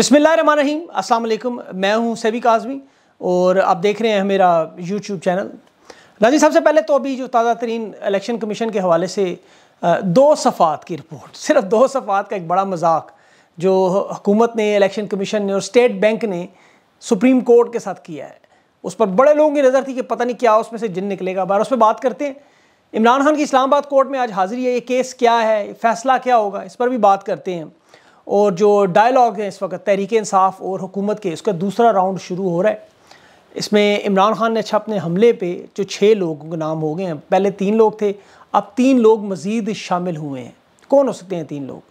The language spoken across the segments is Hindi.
बिसमीम अस्सलाम मैं हूँ सैबिक आज़मी और आप देख रहे हैं मेरा यूट्यूब चैनल नाजी सबसे पहले तो अभी जो ताज़ा तरीन इलेक्शन कमीशन के हवाले से दो सफ़ात की रिपोर्ट सिर्फ दो सफ़ात का एक बड़ा मजाक जो हुकूमत ने इलेक्शन कमीशन ने और स्टेट बैंक ने सुप्रीम कोर्ट के साथ किया है उस पर बड़े लोगों की नज़र थी कि पता नहीं क्या उसमें से जिन निकलेगा बार उस पर बात करते हैं इमरान खान की इस्लामाबाद कोर्ट में आज हाजिरी है ये केस क्या है फैसला क्या होगा इस पर भी बात करते हैं और जो डायलॉग है इस वक्त तहरीक इंसाफ और हुकूमत के उसका दूसरा राउंड शुरू हो रहा है इसमें इमरान खान ने अच्छा अपने हमले पे जो छः लोगों के नाम हो गए हैं पहले तीन लोग थे अब तीन लोग मज़ीद शामिल हुए हैं कौन हो सकते हैं तीन लोग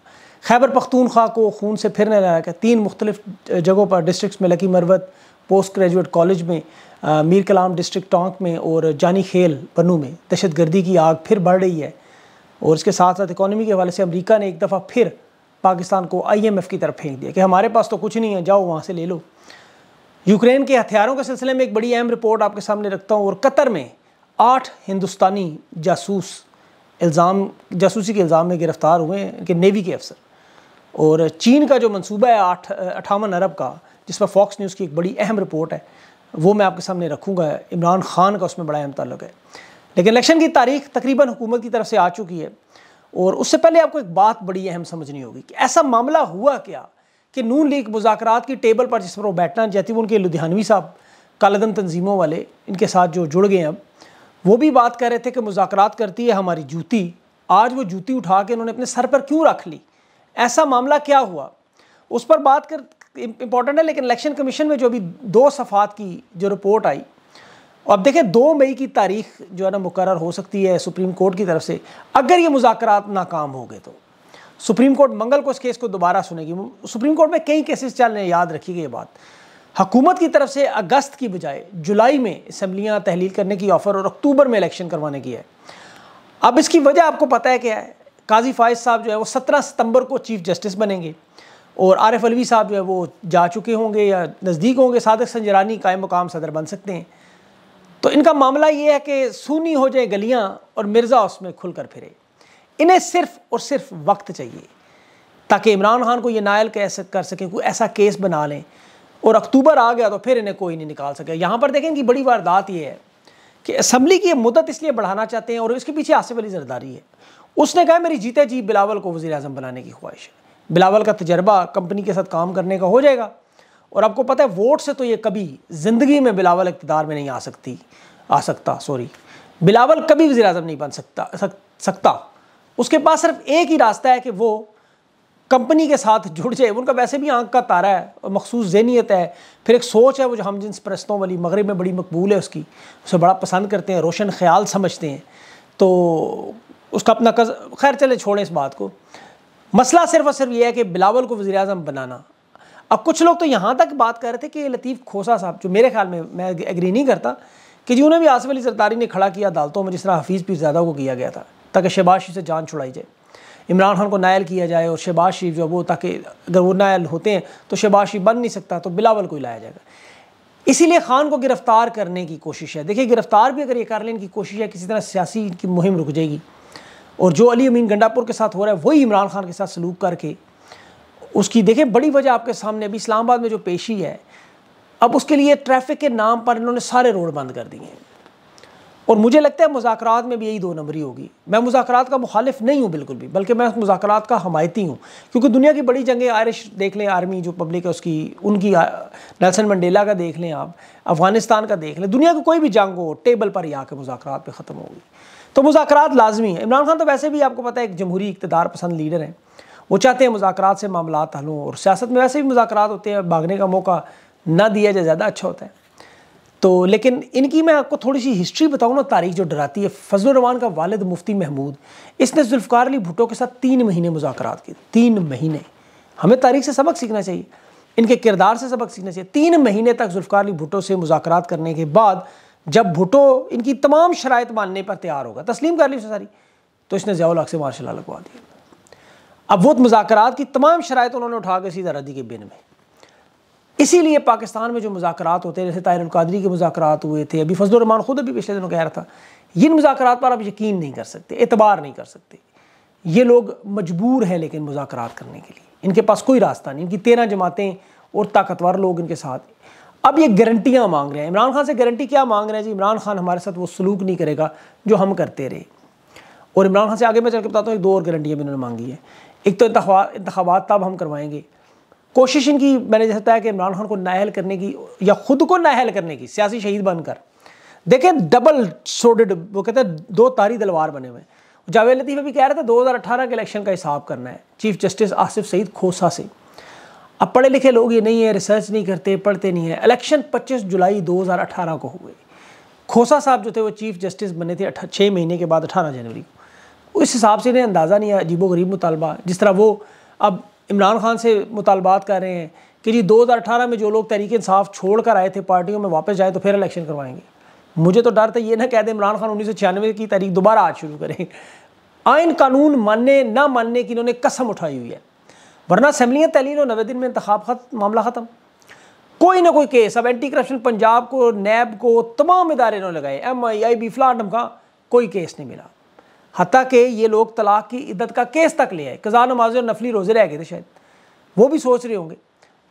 खैबर पख्तूनख्वा को खून से फिरने लगा के तीन मुख्तलिफ जगहों पर डिस्ट्रिक्स में Lakki Marwat post graduate college में आ, मीर कलाम डिस्ट्रिक्ट टोंक में और जानी खेल पन्नू में दहशत गर्दी की आग फिर बढ़ रही है और इसके साथ साथ इकानमी के हवाले से अमरीका ने एक दफ़ा फिर पाकिस्तान को आईएमएफ की तरफ फेंक दिया कि हमारे पास तो कुछ नहीं है जाओ वहाँ से ले लो यूक्रेन के हथियारों के सिलसिले में एक बड़ी अहम रिपोर्ट आपके सामने रखता हूँ और कतर में आठ हिंदुस्तानी जासूस इल्ज़ाम जासूसी के इल्ज़ाम में गिरफ़्तार हुए हैं कि नेवी के अफसर और चीन का जो मनसूबा है आठ अठावन अरब का जिस पर फॉक्स न्यूज़ की एक बड़ी अहम रिपोर्ट है वो मैं आपके सामने रखूँगा इमरान खान का उसमें बड़ा अहम तल्लक है लेकिन इलेक्शन की तारीख तकरीबन हुकूमत की तरफ से आ चुकी है और उससे पहले आपको एक बात बड़ी अहम समझनी होगी कि ऐसा मामला हुआ क्या कि नून लीग मुजाकर की टेबल पर जिस पर वो बैठना चाहती वो उनके लुधियानवी साहब कालदम तंजीमों वाले इनके साथ जो जुड़ गए अब वो भी बात कर रहे थे कि मुजाकर करती है हमारी जूती आज वो जूती उठा के उन्होंने अपने सर पर क्यों रख ली ऐसा मामला क्या हुआ उस पर बात कर इम्पॉर्टेंट है लेकिन इलेक्शन कमीशन में जो अभी दो सफ़ात की जो रिपोर्ट आई अब देखें दो मई की तारीख जो है ना मुकर हो सकती है सुप्रीम कोर्ट की तरफ से अगर ये मुजाकर नाकाम हो गए तो सुप्रीम कोर्ट मंगल को इस केस को दोबारा सुनेगी सुप्रीम कोर्ट में कई केसेस चल रहे हैं याद रखी ये बात हकूमत की तरफ से अगस्त की बजाय जुलाई में असम्बलियाँ तहलील करने की ऑफ़र और अक्टूबर में इलेक्शन करवाने की है अब इसकी वजह आपको पता है क्या है काजी फायज साहब जो है वो सत्रह सितंबर को चीफ जस्टिस बनेंगे और आर एफ अलवी साहब जो है वो जा चुके होंगे या नज़दीक होंगे सादक संजरानी कायम मुकाम सदर बन सकते हैं तो इनका मामला ये है कि सूनी हो जाए गलियाँ और मिर्ज़ा उसमें खुलकर फिरे इन्हें सिर्फ और सिर्फ वक्त चाहिए ताकि इमरान खान को ये नायल कैसे कर सकें कोई ऐसा केस बना लें और अक्टूबर आ गया तो फिर इन्हें कोई नहीं निकाल सके यहाँ पर देखें कि बड़ी वारदात ये है कि असम्बली की मुदत इसलिए बढ़ाना चाहते हैं और इसके पीछे आसिफ अली जरदारी है उसने कहा मेरी जीते जी बिलावल को वजी अजम बनाने की ख्वाहिश है बिलावल का तजर्बा कंपनी के साथ काम करने का हो जाएगा और आपको पता है वोट से तो ये कभी ज़िंदगी में बिलावल इकतदार में नहीं आ सकती आ सकता सॉरी बिलावल कभी वजी अजम नहीं बन सकता सक, सकता उसके पास सिर्फ एक ही रास्ता है कि वो कंपनी के साथ जुड़ जाए उनका वैसे भी आंख का तारा है और मखसूस जहनीत है फिर एक सोच है वो जो हम जिन परस्तों वाली मगरब में बड़ी मकबूल है उसकी उसे बड़ा पसंद करते हैं रोशन ख्याल समझते हैं तो उसका अपना कज खैर चले छोड़ें इस बात को मसला सिर्फ और सिर्फ ये है कि बिलावल को वजी अजम बनाना अब कुछ लोग तो यहाँ तक बात कर रहे थे कि लतीफ़ खोसा साहब जो मेरे ख्याल में मैं एग्री नहीं करता कि जी उन्हें भी आसिफ अली सरदारी ने खड़ा किया अदालतों में जिस तरह हफीज़ ज्यादा को किया गया था ताकि शहबाज शरीफ से जान छुड़ाई जाए इमरान खान को नायल किया जाए और शहबाज शरीफ जो वो ताकि अगर वो नायल होते हैं तो शहबाज शरीफ बन नहीं सकता तो बिलावल को लाया जाएगा इसीलिए खान को गिरफ़्तार करने की कोशिश है देखिए गिरफ़्तार भी अगर ये कर लेने की कोशिश है किसी तरह सियासी की मुहिम रुक जाएगी और जो अली अमीन गंडापुर के साथ हो रहा है वही इमरान खान के साथ सलूक करके उसकी देखें बड़ी वजह आपके सामने अभी इस्लामाबाद में जो पेशी है अब उसके लिए ट्रैफिक के नाम पर इन्होंने सारे रोड बंद कर दिए हैं और मुझे लगता है मुजाकर में भी यही दो नंबरी होगी मैं मुजाकर का मुखालिफ नहीं हूँ बिल्कुल भी बल्कि मैं मुजाकर का हमायती हूँ क्योंकि दुनिया की बड़ी जंगें आयरिश देख लें आर्मी जो पब्लिक है उसकी उनकी नेल्सन मंडेला का देख लें आप अफगानिस्तान का देख लें दुनिया की कोई भी जंग हो टेबल पर ही आकर मुजाकर पर ख़त्म होगी तो मुजाकर लाजमी है इमरान खान तो वैसे भी आपको पता है एक जमहूरी इकतदार पसंद लीडर हैं वो चाहते हैं मुजाकर से मामला हल हों और सियासत में वैसे भी मुजाकर होते हैं भागने का मौका ना दिया जाए ज़्यादा अच्छा होता है तो लेकिन इनकी मैं आपको थोड़ी सी हिस्ट्री बताऊँ ना तारीख जो डराती है रमान का वालद मुफ्ती महमूद इसने जुल्फ़ार अली भुटो के साथ तीन महीने मुजाकर किए तीन महीने हमें तारीख से सबक सीखना चाहिए इनके किरदार से सबक सीखना चाहिए तीन महीने तक जुल्फ़ार अली भुटो से मुजाकर करने के बाद जब भुटो इनकी तमाम शरात मानने पर तैयार होगा तस्लीम कर ली सारी तो इसने जयाल से मार्शल लगवा दिया अब वो मुजाकर की तमाम शरात उन्होंने उठा के सीधा रदी के बिन में इसीलिए पाकिस्तान में जो मुजाकर होते हैं जैसे ताहिर कादरी के मुजाकर हुए थे अभी फजलरहमान खुद अभी पिछले दिनों कह रहा था इन मुजाकर पर आप यकीन नहीं कर सकते एतबार नहीं कर सकते ये लोग मजबूर हैं लेकिन मुजाकर करने के लिए इनके पास कोई रास्ता नहीं इनकी तेरह जमातें और ताकतवर लोग इनके साथ अब ये गारंटियाँ मांग रहे हैं इमरान खान से गारंटी क्या मांग रहे हैं जी इमरान खान हमारे साथ वो सलूक नहीं करेगा जो हम करते रहे और इमरान खान से आगे मैं चल के बताता हूँ एक दो और गारंटियाँ भी इन्होंने मांगी है एक तो इंतबात तब हम करवाएंगे कोशिश इनकी मैंने जैसे बताया कि इमरान खान को नाहल करने की या ख़ुद को नाहल करने की सियासी शहीद बनकर देखें डबल सोडेड वो कहते हैं दो तारी दलवार बने हुए जावेद लतीफ़ भी कह रहे थे 2018 के इलेक्शन का हिसाब करना है चीफ जस्टिस आसिफ सईद खोसा से अब पढ़े लिखे लोग ये नहीं है रिसर्च नहीं करते पढ़ते नहीं है इलेक्शन 25 जुलाई 2018 को हुए खोसा साहब जो थे वो चीफ जस्टिस बने थे छः महीने के बाद अठारह जनवरी को उस हिसाब से इन्हें अंदाज़ा नहीं है अजीब गरीब मुतालबा जिस तरह वो अब इमरान खान से मुतालबात कर रहे हैं कि जी 2018 में जो लोग तहरीक इंसाफ छोड़ कर आए थे पार्टियों में वापस जाएँ तो फिर इलेक्शन करवाएंगे मुझे तो डर था ये ना कह दें इमरान खान उन्नीस की तारीख दोबारा आज शुरू करें आइन कानून मानने ना मानने की इन्होंने कसम उठाई हुई है वरना असम्बलियाँ तहलील और नवे दिन में इंतब खत मामला ख़त्म कोई ना कोई केस अब एंटी करप्शन पंजाब को नैब को तमाम इदारे इन्होंने लगाए एम आई आई बी फ्लाटम का कोई केस नहीं मिला हती कि ये लोग तलाक की इद्दत का केस तक ले आए कज़ा नमाज और नफली रोज़े रह गए थे शायद वो भी सोच रहे होंगे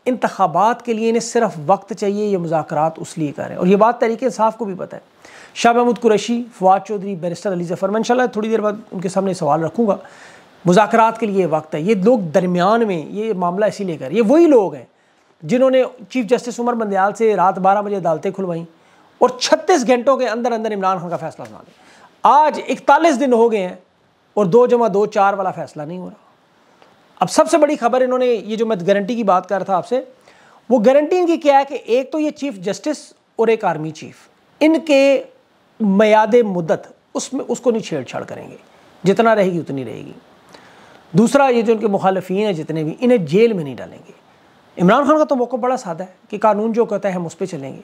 इंतबात के लिए इन्हें सिर्फ वक्त चाहिए ये मुजात उस लिए कर रहे हैं और ये बात तहरीक इंसाफ को भी पता है शाह महमूद कुरैशी फवाद चौधरी बैरिस्टर अली जफर मैं इंशाल्लाह थोड़ी देर बाद उनके सामने सवाल रखूँगा मुजात के लिए वक्त है ये लोग दरमियान में ये मामला इसीलिए कर ये वही लोग हैं जिन्होंने चीफ जस्टिस उमर मंदयाल से रात बारह बजे अदालतें खुलवाईं और छत्तीस घंटों के अंदर अंदर इमरान खान का फैसला सुना दिया आज इकतालीस दिन हो गए हैं और दो जमा दो चार वाला फैसला नहीं हो रहा अब सबसे बड़ी खबर इन्होंने ये जो मैं गारंटी की बात कर रहा था आपसे वो गारंटी इनकी क्या है कि एक तो ये चीफ जस्टिस और एक आर्मी चीफ इनके मियाद मुद्दत उसमें उसको नहीं छेड़छाड़ करेंगे जितना रहेगी उतनी रहेगी दूसरा ये जो उनके मुखालफी हैं जितने भी इन्हें जेल में नहीं डालेंगे इमरान खान का तो मौका बड़ा सादा है कि कानून जो कहता है हम उस पर चलेंगे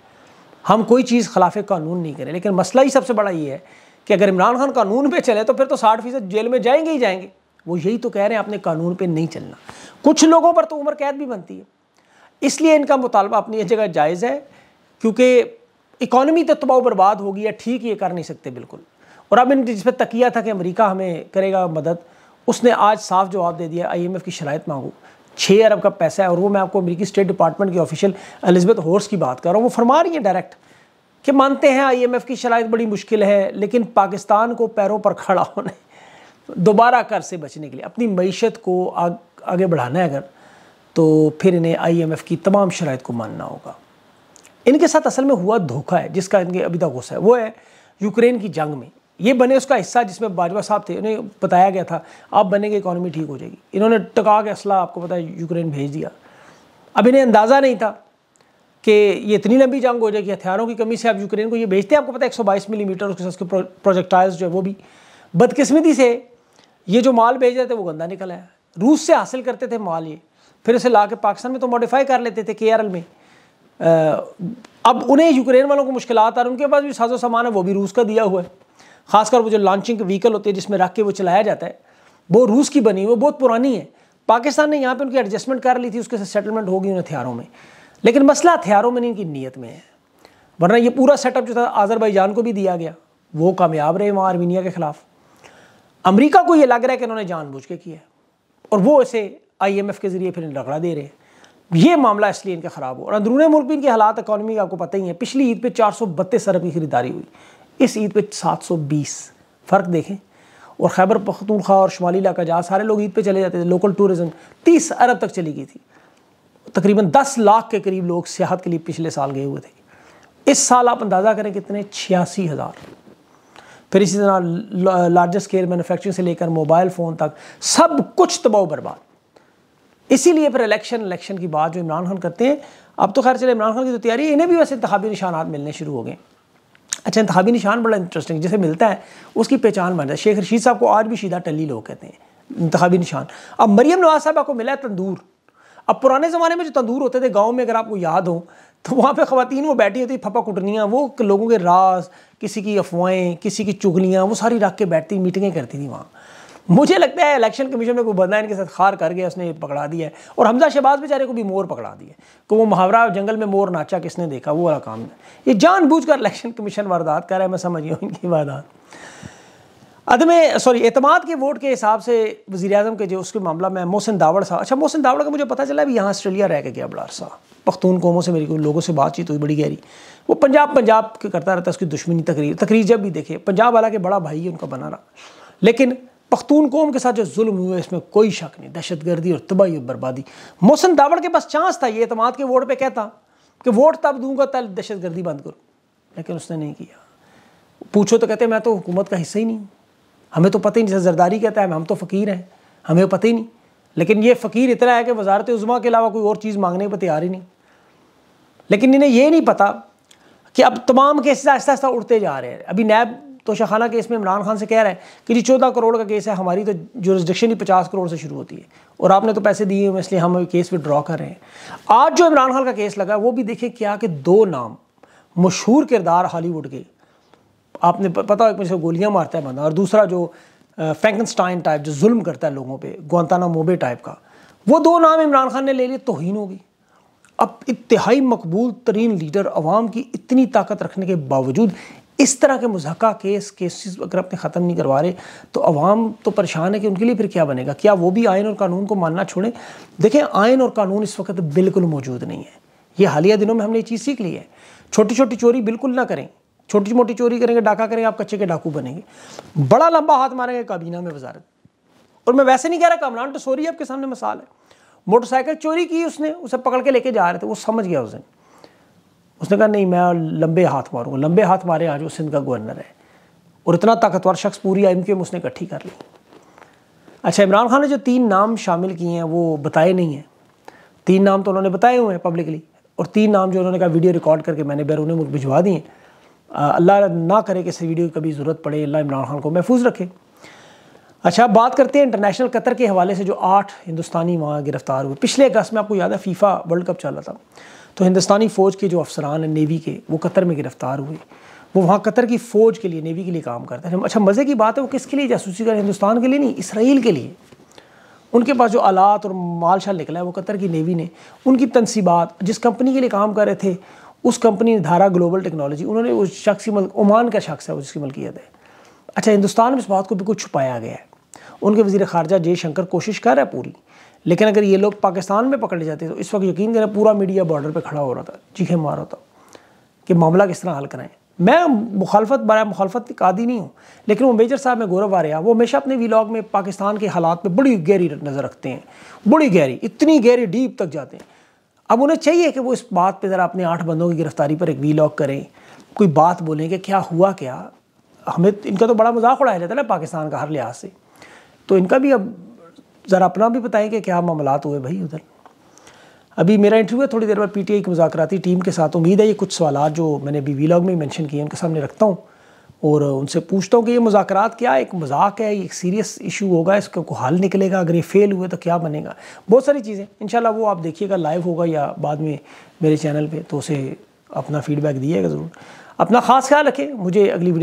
हम कोई चीज़ खिलाफ कानून नहीं करें लेकिन मसला ही सबसे बड़ा ये है कि अगर इमरान खान कानून पे चले तो फिर तो साठ फीसद जेल में जाएंगे ही जाएंगे वो यही तो कह रहे हैं आपने कानून पे नहीं चलना कुछ लोगों पर तो उम्र कैद भी बनती है इसलिए इनका मुतालबा अपनी एक जगह जायज़ है क्योंकि इकॉनमी तो तबाह बर्बाद होगी या ठीक ये कर नहीं सकते बिल्कुल और अब इन जिस पर तकिया था कि अमरीका हमें करेगा मदद उसने आज साफ जवाब दे दिया आई एम एफ़ की शरात मांगू छः अरब का पैसा है और वो मैं आपको अमरीकी स्टेट डिपार्टमेंट की ऑफिशियल एलिजबेथ होर्स की बात कर रहा हूँ वो फरमा रही है डायरेक्ट कि मानते हैं आईएमएफ की शराइ बड़ी मुश्किल है लेकिन पाकिस्तान को पैरों पर खड़ा होने दोबारा कर से बचने के लिए अपनी मीशत को आग, आगे बढ़ाना है अगर तो फिर इन्हें आईएमएफ की तमाम शराइ को मानना होगा इनके साथ असल में हुआ धोखा है जिसका इनके अभी तक गुस्सा है वो है यूक्रेन की जंग में ये बने उसका हिस्सा जिसमें बाजवा साहब थे उन्हें बताया गया था आप बनेंगे इकॉनमी ठीक हो जाएगी इन्होंने टका के असला आपको पता है यूक्रेन भेज दिया अब इन्हें अंदाज़ा नहीं था कि ये इतनी लंबी जंग हो जाएगी हथियारों की कमी से आप यूक्रेन को ये भेजते हैं आपको पता है मिली मिलीमीटर उसके उसके प्रोजेक्टाइल्स जो है वो भी बदकिस्मती से ये जो माल भेज रहे थे वो गंदा निकल आया रूस से हासिल करते थे माल ये फिर उसे ला के पाकिस्तान में तो मॉडिफाई कर लेते थे के में अब उन्हें यूक्रेन वालों को मुश्किल आ रहा उनके पास भी साजो सामान है वो भी रूस का दिया हुआ है खासकर वो जो लॉन्चिंग व्हीकल होते हैं जिसमें रख के वो चलाया जाता है वो रूस की बनी वो बहुत पुरानी है पाकिस्तान ने यहाँ पे उनकी एडजस्टमेंट कर ली थी उसके साथ सेटलमेंट होगी उन हथियारों में लेकिन मसला हथियारों में नहीं की नीयत में है वरना ये पूरा सेटअप जो था आज़रबाईजान को भी दिया गया वो कामयाब रहे वहाँ आर्मीनिया के ख़िलाफ़ अमरीका को ये लग रहा है कि इन्होंने जानबूझ के किया और वो इसे आई एम एफ़ के ज़रिए फिर रगड़ा दे रहे हैं ये मामला इसलिए इनका ख़राब हो और अंदरूनी मुल्क भी इनके हालात इकानमी आपको पता ही है पिछली ईद पर चार सौ बत्तीस अरब की खरीदारी हुई इस ईद पर सात सौ बीस फ़र्क देखें और खैबर पख्तूनख्वा और शुमाली इलाका जहाँ सारे लोग ईद पर चले जाते थे लोकल टूरिज़म तीस अरब तक चली गई थी तकरीबन 10 लाख के करीब लोग सियाहत के लिए पिछले साल गए हुए थे इस साल आप अंदाज़ा करें कितने छियासी हज़ार फिर इसी तरह लार्जेस्ट स्केल मैनुफेक्चरिंग से लेकर मोबाइल फ़ोन तक सब कुछ तबाह बर्बाद इसीलिए फिर इलेक्शन इलेक्शन की बात जो इमरान खान करते हैं अब तो खैर चले इमरान खान की तो तैयारी इन्हें भी वैसे इंतबी निशान मिलने शुरू हो गए अच्छा इंतबी निशान बड़ा इंटरेस्टिंग जिसे मिलता है उसकी पहचान बन जाए शेख रशीद साहब को आज भी सीधा टली लोग कहते हैं इंतबी निशान अब मरीम नवाज साहब आपको मिला है तंदूर अब पुराने ज़माने में जो तंदूर होते थे गाँव में अगर आपको याद हो तो वहाँ पे ख़वान वो बैठी होती फपा कुटनियाँ वो लोगों के राज किसी की अफवाहें किसी की चुगलियाँ वो सारी रख के बैठती मीटिंगें करती थी वहाँ मुझे लगता है इलेक्शन कमीशन में कोई बंदा इनके साथ खार कर गया उसने पकड़ा दिया है और हमजा शहबाज बेचारे को भी मोर पकड़ा दिया को वो मुहावरा जंगल में मोर नाचा किसने देखा वो वाला काम है ये जानबूझ कर इलेक्शन कमीशन वारदात कर रहा है मैं समझ गया इनकी वारदात अदम सॉरी एतमाद के वोट के हिसाब से वजी अजम के जो उसके मामला में मोहसिन दावड़ साहब अच्छा मोहसिन दावड़ का मुझे पता चला अभी यहाँ आस्ट्रेलिया रह के गया बड़ा अरसा पख्तून कौमों से मेरी लोगों से बातचीत हुई बड़ी गहरी वो पंजाब पंजाब के करता रहता है उसकी दुश्मनी तकरीर तकरीर जब भी देखे पंजाब वाला के बड़ा भाई है उनका बनाना लेकिन पख्तून कौम के साथ जो जुल्म हुआ इसमें कोई शक नहीं दहशत गर्दी और तबाही और बर्बादी मोहसिन दावड़ के पास चांस था ये अतमाद के वोट पर कहता कि वोट तब दूँगा तब दहशत गर्दी बंद करो लेकिन उसने नहीं किया पूछो तो कहते मैं तो हुकूमत का हिस्सा ही नहीं हूँ हमें तो पता ही नहीं जरदारी कहता है हम तो फ़कीर हैं हमें पता ही नहीं लेकिन ये फ़कीर इतना है कि वजारत उज़मा के अलावा कोई और चीज़ मांगने पर तैयार ही नहीं लेकिन इन्हें यह नहीं पता कि अब तमाम केसेस आहिस्ता आहिस्ता उड़ते जा रहे हैं अभी नैब तोशाखाना केस में इमरान खान से कह रहे हैं कि जी चौदह करोड़ का केस है हमारी तो जुरिस्डिक्शन ही पचास करोड़ से शुरू होती है और आपने तो पैसे दिए हुए इसलिए हम केस विड्रॉ कर रहे हैं आज जो इमरान खान का केस लगा वो भी देखें क्या कि दो नाम मशहूर किरदार हॉलीवुड के आपने पता है मुझे गोलियां मारता है बंदा और दूसरा जो फ्रैंकनस्टाइन टाइप जो जुल्म करता है लोगों पे ग्वानताना मोबे टाइप का वो दो नाम इमरान खान ने ले लिए तोहन होगी अब इतहाई मकबूल तरीन लीडर अवाम की इतनी ताकत रखने के बावजूद इस तरह के मजहक केस केसेस अगर अपने ख़त्म नहीं करवा रहे तो अवाम तो परेशान है कि उनके लिए फिर क्या बनेगा क्या वो भी आयन और कानून को मानना छोड़ें देखें आयन और कानून इस वक्त बिल्कुल मौजूद नहीं है ये हालिया दिनों में हमने ये चीज़ सीख ली है छोटी छोटी चोरी बिल्कुल ना करें छोटी मोटी चोरी करेंगे डाका करेंगे आप कच्चे के डाकू बनेंगे बड़ा लंबा हाथ मारेंगे काबीना में वजारत और मैं वैसे नहीं कह रहा कमरान तो सोरी आपके सामने मिसाल है मोटरसाइकिल चोरी की उसने उसे पकड़ के लेके जा रहे थे वो समझ गया उस दिन उसने कहा नहीं मैं लंबे हाथ मारूंगा लंबे हाथ मारे आज वो सिंध का गवर्नर है और इतना ताकतवर शख्स पूरी आई एम उसने इकट्ठी कर ली अच्छा इमरान खान ने जो तीन नाम शामिल किए हैं वो बताए नहीं हैं तीन नाम तो उन्होंने बताए हुए हैं पब्लिकली और तीन नाम जो उन्होंने कहा वीडियो रिकॉर्ड करके मैंने बैरून मुल्क भिजवा दिए हैं अल्लाह ना करे कि वीडियो की कभी ज़रूरत पड़े अल्लाह इमरान खान को महफूज रखे अच्छा बात करते हैं इंटरनेशनल कतर के हवाले से जो आठ हिंदुस्तानी वहाँ गिरफ़्तार हुए पिछले अगस्त में आपको याद है फीफा वर्ल्ड कप चला था तो हिंदुस्तानी फ़ौज के जो अफसरान हैं नेवी के वो कतर में गिरफ़्तार हुए वो वहाँ कतर की फ़ौज के लिए नेवी के लिए काम करते हैं अच्छा मज़े की बात है वो किसके लिए जासूसी कर हिंदुस्तान के लिए नहीं इसराइल के लिए उनके पास जो आलात और माल शाल निकला है वो कतर की नेवी ने उनकी तनसीबात जिस कंपनी के लिए काम कर रहे थे उस कंपनी धारा ग्लोबल टेक्नोलॉजी उन्होंने उस शख्स की ओमान का शख्स है उसकी मलकियत है अच्छा हिंदुस्तान में इस बात को भी कुछ छुपाया गया है उनके वजीर खारजा शंकर कोशिश कर रहा है पूरी लेकिन अगर ये लोग पाकिस्तान में पकड़े जाते तो इस वक्त यकीन करें पूरा मीडिया बॉर्डर पर खड़ा हो रहा था चीखे मार रहा था कि मामला किस तरह हल कराएं मैं मुखालफत बर मुखालफत आदि नहीं हूँ लेकिन वो मेजर साहब में गौरव आ रहा वो हमेशा अपने वीलॉग में पाकिस्तान के हालात पर बड़ी गहरी नज़र रखते हैं बड़ी गहरी इतनी गहरी डीप तक जाते हैं अब उन्हें चाहिए कि वो इस बात पे ज़रा अपने आठ बंदों की गिरफ्तारी पर एक वीलॉग करें कोई बात बोलें कि क्या हुआ क्या हमें इनका तो बड़ा मजाक उड़ाया जाता है ना पाकिस्तान का हर लिहाज से तो इनका भी अब ज़रा अपना भी बताएं कि क्या मामला हुए भाई उधर अभी मेरा इंटरव्यू है थोड़ी देर बाद आई की मुजाकराती टीम के साथ उम्मीद है ये कुछ सवाल जो मैंने अभी लॉग में मैंशन किए उनके सामने रखता हूँ और उनसे पूछता हूँ कि ये मुजात क्या एक मजाक है एक सीरियस इशू होगा इसका को हल निकलेगा अगर ये फेल हुए तो क्या बनेगा बहुत सारी चीज़ें इन वो आप देखिएगा लाइव होगा या बाद में मेरे चैनल पर तो उसे अपना फीडबैक दिएगा ज़रूर अपना खास ख्याल रखें मुझे अगली वीडियो